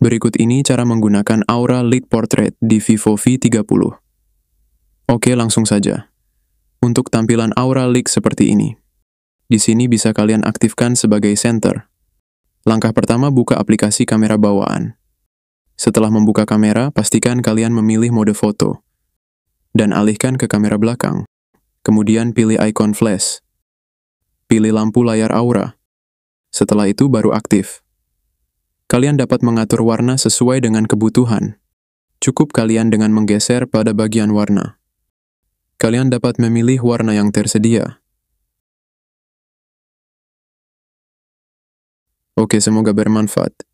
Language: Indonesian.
Berikut ini cara menggunakan Aura Lead Portrait di Vivo V30. Oke, langsung saja. Untuk tampilan Aura Lead seperti ini. Di sini bisa kalian aktifkan sebagai center. Langkah pertama buka aplikasi kamera bawaan. Setelah membuka kamera, pastikan kalian memilih mode foto. Dan alihkan ke kamera belakang. Kemudian pilih icon flash. Pilih lampu layar aura. Setelah itu baru aktif. Kalian dapat mengatur warna sesuai dengan kebutuhan. Cukup kalian dengan menggeser pada bagian warna. Kalian dapat memilih warna yang tersedia. Oke, semoga bermanfaat.